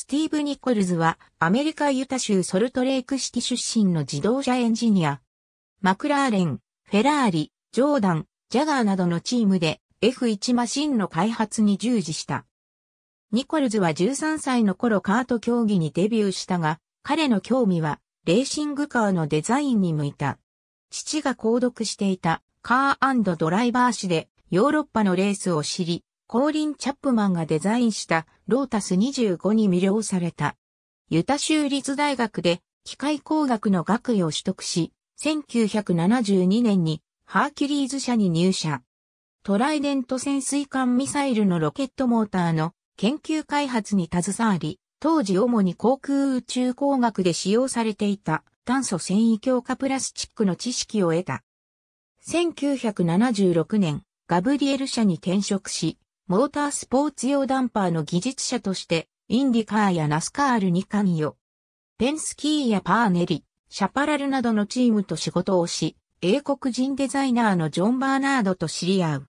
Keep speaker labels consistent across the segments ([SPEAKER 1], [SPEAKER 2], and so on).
[SPEAKER 1] スティーブ・ニコルズはアメリカ・ユタ州ソルトレイクシティ出身の自動車エンジニア。マクラーレン、フェラーリ、ジョーダン、ジャガーなどのチームで F1 マシンの開発に従事した。ニコルズは13歳の頃カート競技にデビューしたが、彼の興味はレーシングカーのデザインに向いた。父が購読していたカードライバー誌でヨーロッパのレースを知り、コーリン・チャップマンがデザインしたロータス25に魅了された。ユタ州立大学で機械工学の学位を取得し、1972年にハーキュリーズ社に入社。トライデント潜水艦ミサイルのロケットモーターの研究開発に携わり、当時主に航空宇宙工学で使用されていた炭素繊維強化プラスチックの知識を得た。1976年、ガブリエル社に転職し、モータースポーツ用ダンパーの技術者として、インディカーやナスカールに関与。ペンスキーやパーネリ、シャパラルなどのチームと仕事をし、英国人デザイナーのジョン・バーナードと知り合う。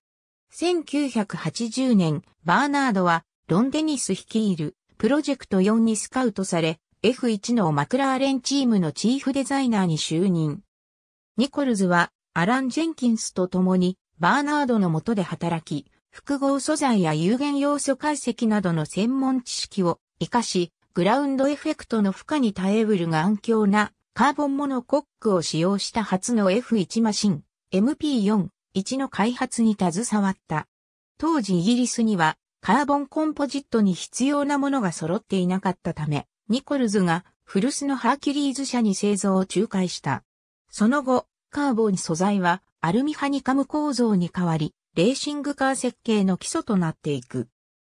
[SPEAKER 1] 1980年、バーナードはロンデニス率いるプロジェクト4にスカウトされ、F1 のマクラーレンチームのチーフデザイナーに就任。ニコルズはアラン・ジェンキンスと共にバーナードの下で働き、複合素材や有限要素解析などの専門知識を活かし、グラウンドエフェクトの負荷に耐えうるが安強なカーボンモノコックを使用した初の F1 マシン MP41 の開発に携わった。当時イギリスにはカーボンコンポジットに必要なものが揃っていなかったため、ニコルズが古巣のハーキュリーズ社に製造を仲介した。その後、カーボン素材はアルミハニカム構造に変わり、レーシングカー設計の基礎となっていく。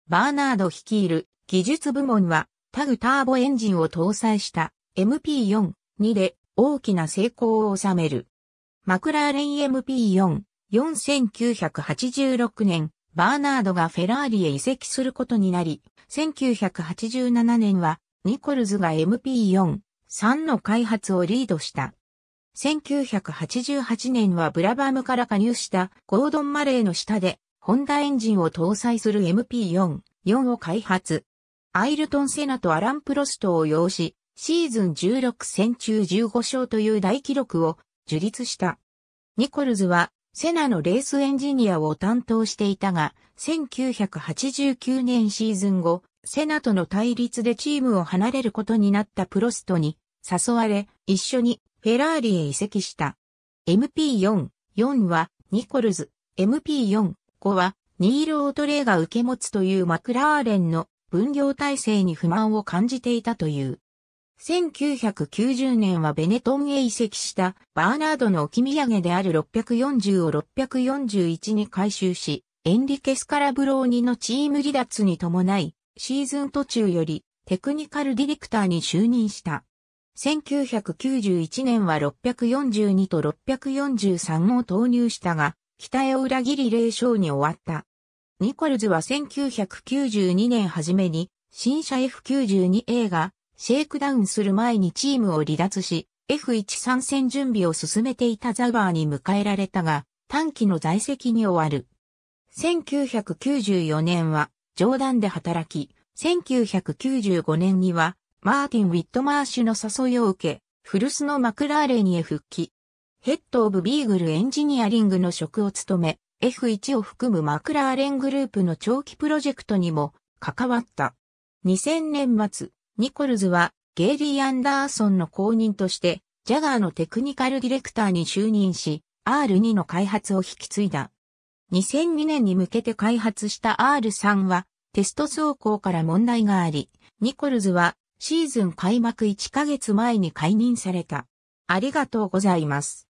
[SPEAKER 1] バーナード率いる技術部門はタグターボエンジンを搭載した MP4-2 で大きな成功を収める。マクラーレン MP4、4986年、バーナードがフェラーリへ移籍することになり、1987年はニコルズが MP4、3の開発をリードした。1988年はブラバームから加入したゴードン・マレーの下で、ホンダエンジンを搭載する MP4、4を開発。アイルトン・セナとアラン・プロストを擁し、シーズン16戦中15勝という大記録を樹立した。ニコルズはセナのレースエンジニアを担当していたが、1989年シーズン後、セナとの対立でチームを離れることになったプロストに誘われ、一緒にフェラーリへ移籍した。MP4、4はニコルズ、MP4、5はニール・オートレイが受け持つというマクラーレンの分業体制に不満を感じていたという。1990年はベネトンへ移籍したバーナードの置き土産である640を641に回収し、エンリケスカラブローニのチーム離脱に伴い、シーズン途中よりテクニカルディレクターに就任した。1991年は642と643を投入したが、北へ裏切り霊勝に終わった。ニコルズは1992年初めに、新車 F92A が、シェイクダウンする前にチームを離脱し、F1 参戦準備を進めていたザバーに迎えられたが、短期の在籍に終わる。1994年は、冗談で働き、1995年には、マーティン・ウィットマーシュの誘いを受け、古巣のマクラーレンへ復帰。ヘッド・オブ・ビーグル・エンジニアリングの職を務め、F1 を含むマクラーレングループの長期プロジェクトにも関わった。2000年末、ニコルズはゲイリー・アンダーソンの後任として、ジャガーのテクニカルディレクターに就任し、R2 の開発を引き継いだ。2002年に向けて開発した R3 は、テスト走行から問題があり、ニコルズはシーズン開幕1ヶ月前に解任された。ありがとうございます。